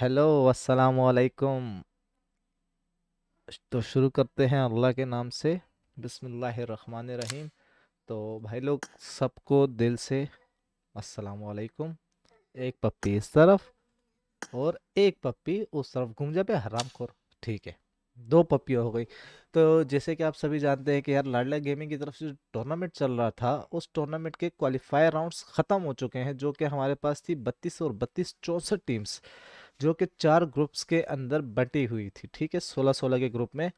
hello अस्सलाम वालेकुम तो शुरू करते हैं अल्लाह के नाम से रहीम तो भाई लोग सबको दिल से अस्सलाम वालेकुम एक पप्पी इस तरफ और एक पप्पी उस तरफ घूम जा पे हराम खोर ठीक है दो पप्पी हो गई तो जैसे कि आप सभी जानते हैं कि यार लाडला गेमिंग की तरफ से जो टूर्नामेंट चल रहा था उस टूर्नामेंट के क्वालिफायर राउंड्स ख़त्म हो चुके हैं जो कि हमारे पास थी बत्तीस और बत्तीस चौंसठ टीम्स जो कि चार ग्रुप्स के अंदर बटी हुई थी ठीक है सोलह सोलह के ग्रुप में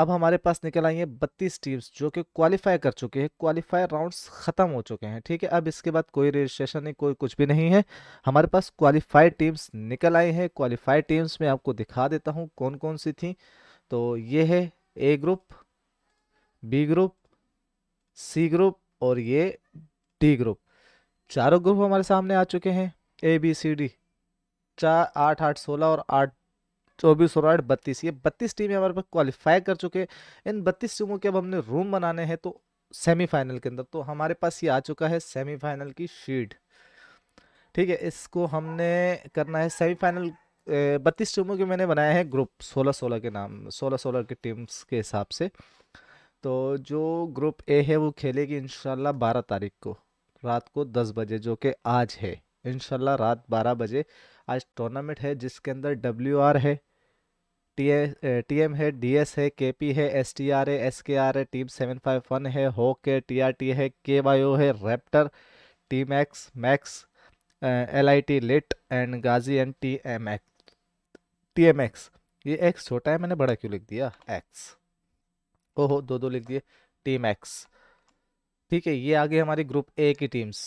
अब हमारे पास निकल आई है बत्तीस टीम्स जो कि क्वालिफाई कर चुके हैं क्वालिफाई राउंड्स ख़त्म हो चुके हैं ठीक है अब इसके बाद कोई रजिस्ट्रेशन नहीं कोई कुछ भी नहीं है हमारे पास क्वालिफाई टीम्स निकल आई हैं क्वालिफाई टीम्स में आपको दिखा देता हूँ कौन कौन सी थी तो ये है A group B group C group और ये डी ग्रुप चारों ग्रुप हमारे सामने आ चुके हैं ए बी सी डी चार आठ आठ सोलह और आठ चौबीस और आठ बत्तीस ये बत्तीस टीमें हमारे पास क्वालिफाई कर चुके हैं इन बत्तीस टीमों के अब हमने रूम बनाने हैं तो सेमीफाइनल के अंदर तो हमारे पास ये आ चुका है सेमीफाइनल की शीट ठीक है इसको हमने करना है सेमीफाइनल बत्तीस टीमों के मैंने बनाए हैं ग्रुप सोलह सोलह के नाम सोलह सोलह के टीम्स के हिसाब से तो जो ग्रुप ए है वो खेलेगी इन बारह तारीख को रात को दस बजे जो कि आज है इन रात बारह बजे आज टूर्नामेंट है जिसके अंदर डब्ल्यू आर है टी टी एम है डी एस है के पी है एस टी आर है एस के आर है टीम सेवन फाइव वन है होक है टी आर टी है के वाई ओ है Raptor team X Max L I T lit and Ghazi and T M X T M X ये X छोटा है मैंने बड़ा क्यों लिख दिया एक्स ओहो दो दो लिख दिए टीम एक्स ठीक है ये आगे हमारी ग्रुप ए की टीम्स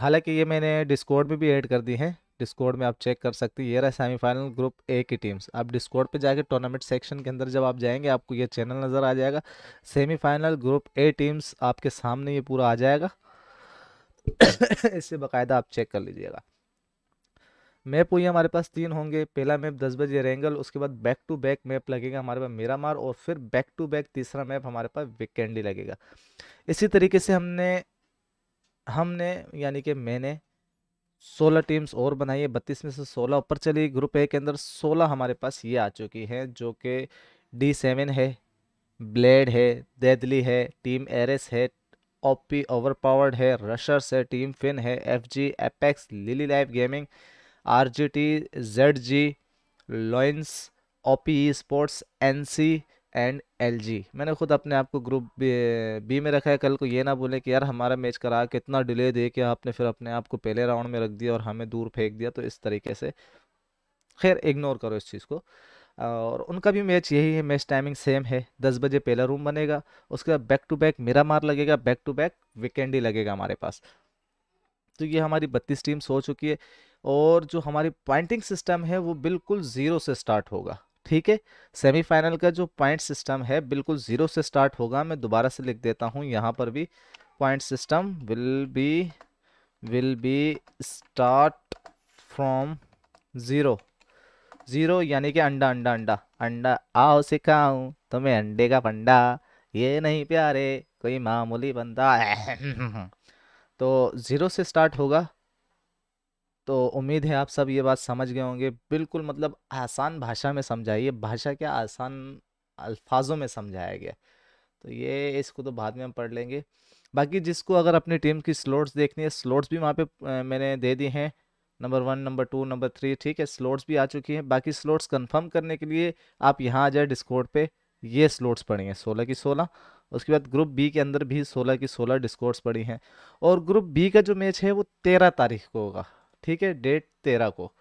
हालांकि ये मैंने डिस्कोड में भी ऐड कर दी है डिस्कोड में आप चेक कर सकते हैं ये रहा सेमीफाइनल ग्रुप ए की टीम्स आप डिस्कोड पे जाके टूर्नामेंट सेक्शन के अंदर जब आप जाएंगे आपको ये चैनल नज़र आ जाएगा सेमीफाइनल ग्रुप ए टीम्स आपके सामने ये पूरा आ जाएगा इससे बाकायदा आप चेक कर लीजिएगा मैप हुई हमारे पास तीन होंगे पहला मैप दस बजे रेंगल उसके बाद बैक टू बैक मैप लगेगा हमारे पास मेरा मार और फिर बैक टू बैक तीसरा मैप हमारे पास वीकेंडली लगेगा इसी तरीके से हमने हमने यानी कि मैंने सोलह टीम्स और बनाई है बत्तीस में से सोलह ऊपर चली ग्रुप ए के अंदर सोलह हमारे पास ये आ चुकी हैं जो कि डी सेवन है ब्लेड है देदली है टीम एरेस है ओपी ओवरपावर्ड है रशर्स है टीम फिन है F G apex lily life gaming R G T Z G lions OP sports N C and LG मैंने खुद अपने आप को ग्रुप बी में रखा है कल को ये ना बोले कि यार हमारा मैच करा के इतना डिले दे के आपने फिर अपने आप को पहले राउंड में रख दिया और हमें दूर फेंक दिया तो इस तरीके से खैर इग्नोर करो इस चीज़ को और उनका भी मैच यही है मैच टाइमिंग सेम है दस बजे पहला रूम बनेगा उसके बाद back to back Miramar लगेगा बैक टू बैक वीकेंड ही लगेगा हमारे पास तो ये हमारी बत्तीस टीम्स हो चुकी है और जो हमारी पॉइंटिंग सिस्टम है वो बिल्कुल ज़ीरो से स्टार्ट होगा ठीक है सेमीफाइनल का जो पॉइंट सिस्टम है बिल्कुल ज़ीरो से स्टार्ट होगा मैं दोबारा से लिख देता हूँ यहाँ पर भी point system will be will be start from zero zero यानी कि अंडा अंडा अंडा अंडा आओ सिखाऊं तुम्हें अंडे का पंडा ये नहीं प्यारे कोई मामूली बंदा तो ज़ीरो से स्टार्ट होगा तो उम्मीद है आप सब ये बात समझ गए होंगे बिल्कुल मतलब आसान भाषा में समझाइए भाषा क्या आसान अल्फाजों में समझाया गया तो ये इसको तो बाद में हम पढ़ लेंगे बाकी जिसको अगर अपनी टीम की स्लोट्स देखनी है स्लोट्स भी वहाँ पे मैंने दे दी हैं number one number two number three ठीक है स्लोट्स भी आ चुकी हैं बाकी स्लोट्स कन्फर्म करने के लिए आप यहाँ आ जाए डिस्कोड पर ये स्लोट्स पड़ी हैं सोलह की सोलह उसके बाद ग्रुप बी के अंदर भी सोलह की सोलह डिस्कोर्ट्स पड़ी हैं और ग्रुप बी का जो मैच है वो तेरह तारीख को होगा ठीक है डेट तेरह को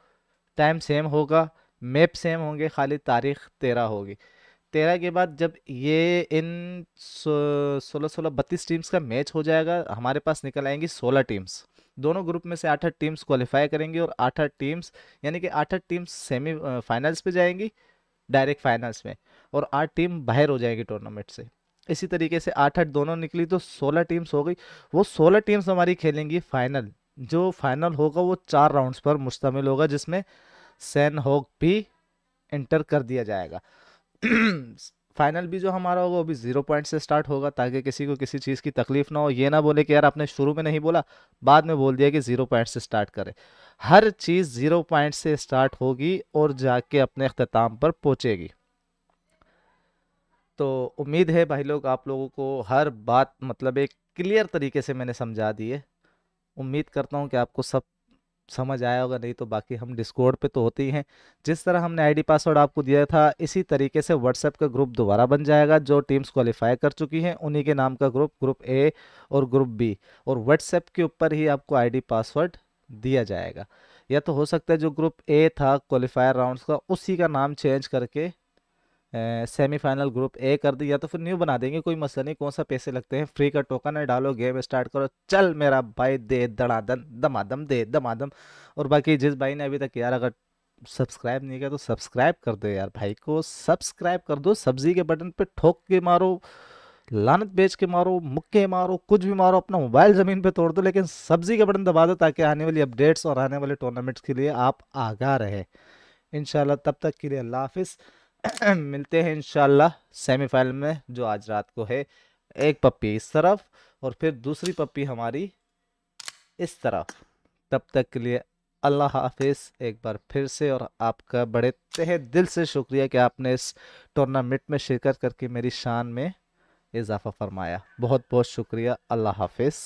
टाइम सेम होगा मैप सेम होंगे खाली तारीख तेरह होगी तेरह के बाद जब ये इन सोलह सोलह बत्तीस टीम्स का मैच हो जाएगा हमारे पास निकल आएंगी सोलह टीम्स दोनों ग्रुप में से आठ आठ टीम्स क्वालिफाई करेंगी और आठ आठ टीम्स यानी कि आठ आठ टीम्स सेमी फाइनल्स पे जाएंगी डायरेक्ट फाइनल्स में और आठ टीम बाहर हो जाएगी टूर्नामेंट से इसी तरीके से आठ आठ दोनों निकली तो सोलह टीम्स हो गई वो सोलह टीम्स हमारी खेलेंगी फाइनल जो फाइनल होगा वो चार राउंड्स पर मुश्तमिल होगा जिसमें सैन होक भी इंटर कर दिया जाएगा फाइनल भी जो हमारा होगा वो भी ज़ीरो पॉइंट से स्टार्ट होगा ताकि किसी को किसी चीज़ की तकलीफ ना हो ये ना बोले कि यार आपने शुरू में नहीं बोला बाद में बोल दिया कि ज़ीरो पॉइंट से स्टार्ट करें हर चीज़ ज़ीरो पॉइंट से स्टार्ट होगी और जाके अपने अख्ताम पर पहुँचेगी तो उम्मीद है भाई लोग आप लोगों को हर बात मतलब एक क्लियर तरीके से मैंने समझा दी है उम्मीद करता हूँ कि आपको सब समझ आया होगा नहीं तो बाकी हम डिस्कोर्ड पे तो होते ही हैं जिस तरह हमने आईडी पासवर्ड आपको दिया था इसी तरीके से व्हाट्सएप का ग्रुप दोबारा बन जाएगा जो टीम्स क्वालिफाई कर चुकी हैं उन्हीं के नाम का ग्रुप ग्रुप ए और ग्रुप बी और व्हाट्सएप के ऊपर ही आपको आईडी पासवर्ड दिया जाएगा या तो हो सकता है जो ग्रुप ए था क्वालिफायर राउंड का उसी का नाम चेंज करके सेमीफाइनल ग्रुप ए कर दिया तो फिर न्यू बना देंगे कोई मसला नहीं कौन सा पैसे लगते हैं फ्री का टोकन है डालो गेम स्टार्ट करो चल मेरा भाई दे दड़ादन दमादम दे दमादम और बाकी जिस भाई ने अभी तक यार अगर सब्सक्राइब नहीं किया तो सब्सक्राइब कर दो यार भाई को सब्सक्राइब कर दो सब्जी के बटन पर ठोक के मारो लानत बेच के मारो मुक्के मारो कुछ भी मारो अपना मोबाइल ज़मीन पे तोड़ दो लेकिन सब्जी का बटन दबा दो ताकि आने वाली अपडेट्स और आने वाले टूर्नामेंट्स के लिए आप आगा रहे इन तब तक के लिए अल्लाह हाफिज़ मिलते हैं इनशाला सेमीफाइनल में जो आज रात को है एक पप्पी इस तरफ और फिर दूसरी पप्पी हमारी इस तरफ तब तक के लिए अल्लाह हाफिज एक बार फिर से और आपका बड़े तहे दिल से शुक्रिया कि आपने इस टूर्नामेंट में शिरकत करके मेरी शान में इजाफा फरमाया बहुत बहुत शुक्रिया अल्लाह हाफिज़